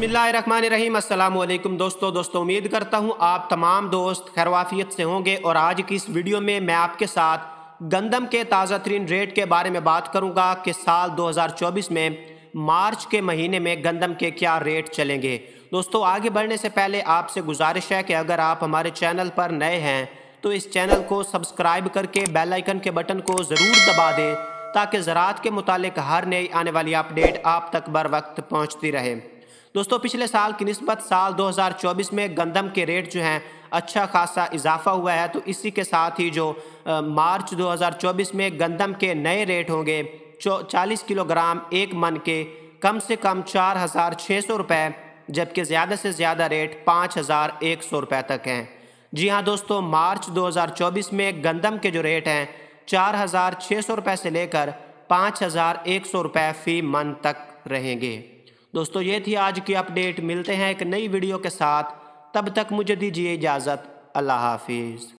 बिसमीम अल्लाम दोस्तों दोस्तों उम्मीद करता हूँ आप तमाम दोस्त खैरवाफियत से होंगे और आज की इस वीडियो में मैं आपके साथ गंदम के ताज़ा तरीन रेट के बारे में बात करूँगा कि साल 2024 में मार्च के महीने में गंदम के क्या रेट चलेंगे दोस्तों आगे बढ़ने से पहले आपसे गुजारिश है कि अगर आप हमारे चैनल पर नए हैं तो इस चैनल को सब्सक्राइब करके बेलाइकन के बटन को ज़रूर दबा दें ताकि ज़रात के मुतालिक हर नई आने वाली अपडेट आप तक बर वक्त पहुँचती रहे दोस्तों पिछले साल की नस्बत साल 2024 में गंदम के रेट जो हैं अच्छा खासा इजाफा हुआ है तो इसी के साथ ही जो आ, मार्च 2024 में गंदम के नए रेट होंगे चालीस किलोग्राम एक मन के कम से कम चार हज़ार छः सौ रुपये जबकि ज़्यादा से ज़्यादा रेट पाँच हज़ार एक सौ रुपये तक हैं जी हाँ दोस्तों मार्च 2024 में गंदम के जो रेट हैं चार हज़ार छः सौ रुपये से लेकर पाँच हज़ार एक सौ रुपये फ़ी मन तक रहेंगे दोस्तों ये थी आज की अपडेट मिलते हैं एक नई वीडियो के साथ तब तक मुझे दीजिए इजाज़त अल्लाह हाफिज़